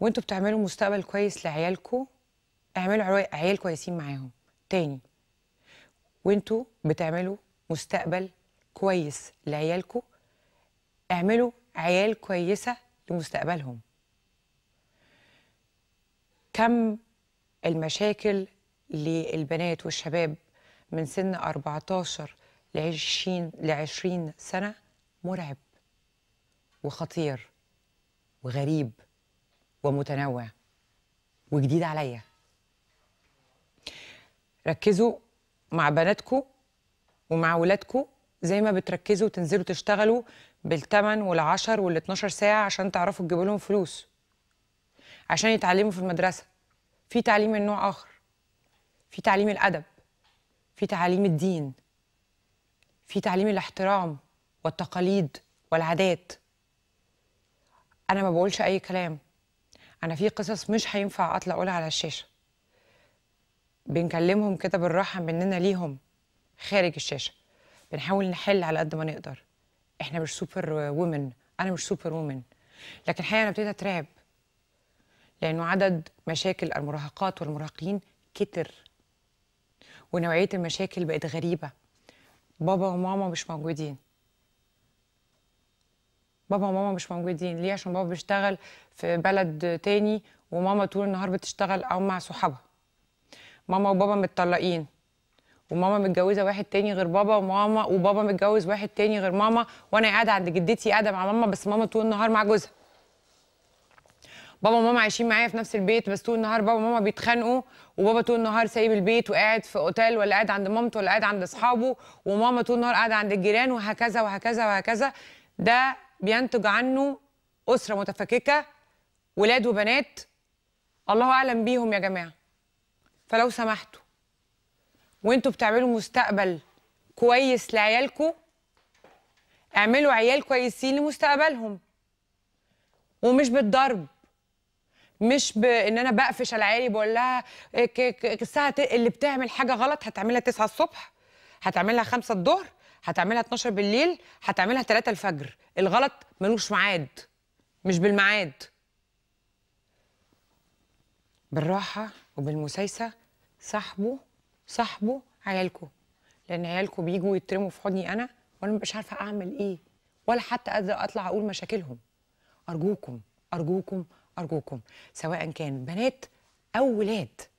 وانتوا بتعملوا مستقبل كويس لعيالكم اعملوا عيال كويسين معاهم تاني وانتوا بتعملوا مستقبل كويس لعيالكم اعملوا عيال كويسة لمستقبلهم كم المشاكل للبنات والشباب من سن 14 ل 20 ل 20 سنة مرعب وخطير وغريب ومتنوع وجديد عليا ركزوا مع بناتكم ومع ولادكم زي ما بتركزوا وتنزلوا تشتغلوا بالتمن والعشر وال12 ساعة عشان تعرفوا تجيبوا لهم فلوس عشان يتعلموا في المدرسة في تعليم من نوع آخر في تعليم الأدب في تعليم الدين في تعليم الاحترام والتقاليد والعادات أنا ما بقولش أي كلام انا في قصص مش هينفع اطلع اقولها على الشاشه بنكلمهم كده بالراحه مننا ليهم خارج الشاشه بنحاول نحل على قد ما نقدر احنا مش سوبر وومن انا مش سوبر وومن لكن الحقيقه انا ابتديت اترعب لانه عدد مشاكل المراهقات والمراهقين كتر ونوعيه المشاكل بقت غريبه بابا وماما مش موجودين بابا وماما مش موجودين ليه عشان بابا بيشتغل في بلد تاني وماما طول النهار بتشتغل او مع صحابها ماما وبابا متطلقين وماما متجوزه واحد تاني غير بابا وماما وبابا متجوز واحد تاني غير ماما وانا قاعده عند جدتي قاعده مع ماما بس ماما طول النهار مع جوزها بابا وماما عايشين معايا في نفس البيت بس طول النهار بابا وماما بيتخانقوا وبابا طول النهار سايب البيت وقاعد في اوتيل ولا قاعد عند مامته ولا قاعد عند اصحابه وماما طول النهار قاعده عند الجيران وهكذا وهكذا وهكذا ده بينتج عنه اسره متفككه ولاد وبنات الله اعلم بيهم يا جماعه فلو سمحتوا وانتوا بتعملوا مستقبل كويس لعيالكم اعملوا عيال كويسين لمستقبلهم ومش بالضرب مش بان انا بقفش على عيالي بقول لها إيه، الساعه اللي بتعمل حاجه غلط هتعملها 9 الصبح هتعملها 5 الظهر هتعملها 12 بالليل هتعملها 3 الفجر الغلط ملوش ميعاد مش بالميعاد بالراحه وبالمسايسه صاحبه صاحبه عيالكم لان عيالكم بيجوا يترموا في حضني انا وانا مش عارفه اعمل ايه ولا حتى قادره اطلع اقول مشاكلهم ارجوكم ارجوكم ارجوكم سواء كان بنات او ولاد